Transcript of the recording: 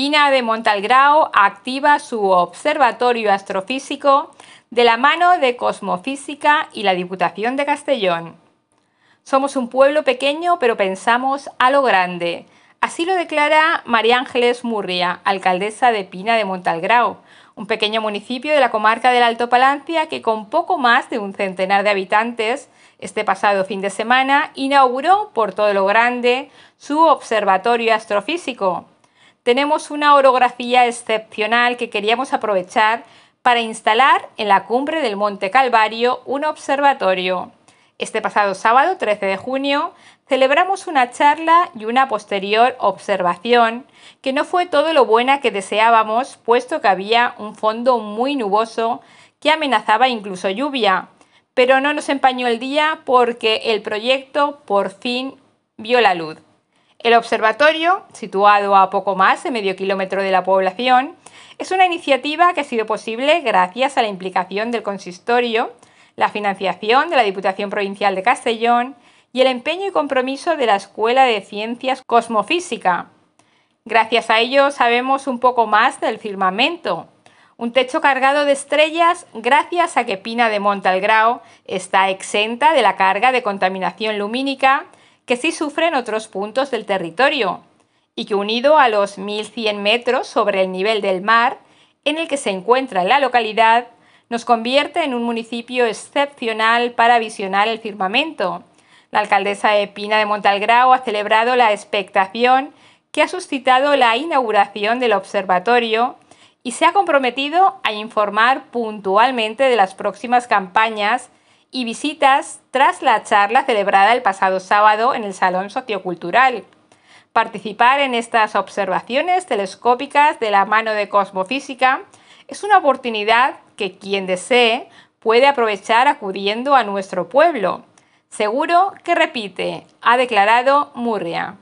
Pina de Montalgrau activa su observatorio astrofísico de la mano de Cosmofísica y la Diputación de Castellón. Somos un pueblo pequeño, pero pensamos a lo grande. Así lo declara María Ángeles Murria, alcaldesa de Pina de Montalgrau, un pequeño municipio de la comarca del Alto Palancia que con poco más de un centenar de habitantes, este pasado fin de semana inauguró por todo lo grande su observatorio astrofísico, tenemos una orografía excepcional que queríamos aprovechar para instalar en la cumbre del Monte Calvario un observatorio. Este pasado sábado 13 de junio celebramos una charla y una posterior observación que no fue todo lo buena que deseábamos puesto que había un fondo muy nuboso que amenazaba incluso lluvia, pero no nos empañó el día porque el proyecto por fin vio la luz. El observatorio, situado a poco más de medio kilómetro de la población, es una iniciativa que ha sido posible gracias a la implicación del consistorio, la financiación de la Diputación Provincial de Castellón y el empeño y compromiso de la Escuela de Ciencias Cosmofísica. Gracias a ello sabemos un poco más del firmamento, un techo cargado de estrellas gracias a que Pina de Montalgrau está exenta de la carga de contaminación lumínica que sí sufren otros puntos del territorio y que unido a los 1.100 metros sobre el nivel del mar en el que se encuentra la localidad, nos convierte en un municipio excepcional para visionar el firmamento. La alcaldesa de Pina de Montalgrau ha celebrado la expectación que ha suscitado la inauguración del observatorio y se ha comprometido a informar puntualmente de las próximas campañas y visitas tras la charla celebrada el pasado sábado en el Salón Sociocultural. Participar en estas observaciones telescópicas de la mano de Cosmofísica es una oportunidad que quien desee puede aprovechar acudiendo a nuestro pueblo. Seguro que repite, ha declarado Murria.